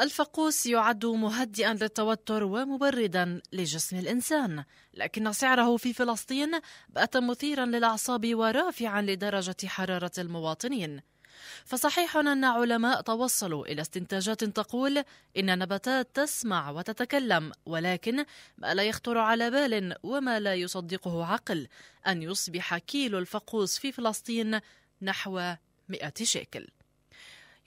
الفقوس يعد مهدئا للتوتر ومبردا لجسم الانسان، لكن سعره في فلسطين بات مثيرا للاعصاب ورافعا لدرجه حراره المواطنين. فصحيح ان علماء توصلوا الى استنتاجات تقول ان النباتات تسمع وتتكلم ولكن ما لا يخطر على بال وما لا يصدقه عقل ان يصبح كيلو الفقوس في فلسطين نحو 100 شيكل.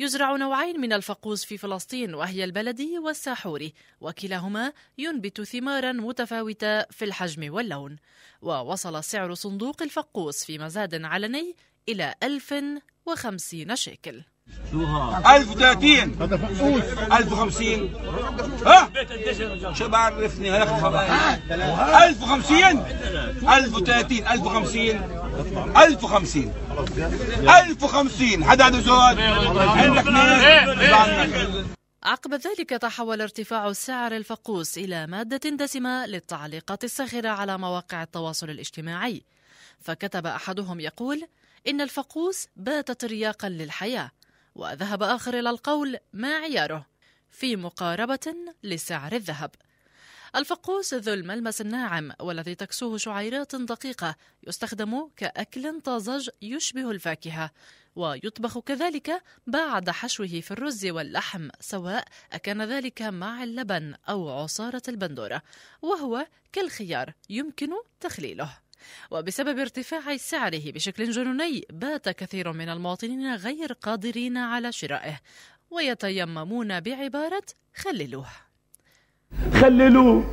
يزرع نوعين من الفقوس في فلسطين وهي البلدي والساحوري وكلاهما ينبت ثمارا متفاوتة في الحجم واللون ووصل سعر صندوق الفقوس في مزاد علني إلى 1050 شيكل 1030 1050 ها شو بعرفني 1050 1030 1050 1050 1050 حد عنده سؤال عندك عقب ذلك تحول ارتفاع السعر الفقوس إلى مادة دسمة للتعليقات الساخرة على مواقع التواصل الاجتماعي فكتب أحدهم يقول إن الفقوس بات ترياقا للحياة وذهب آخر إلى القول ما عياره في مقاربة لسعر الذهب الفقوس ذو الملمس الناعم والذي تكسوه شعيرات دقيقة يستخدم كأكل طازج يشبه الفاكهة ويطبخ كذلك بعد حشوه في الرز واللحم سواء أكان ذلك مع اللبن أو عصارة البندورة وهو كالخيار يمكن تخليله وبسبب ارتفاع سعره بشكل جنوني بات كثير من المواطنين غير قادرين على شرائه ويتيممون بعبارة خللوه خللوه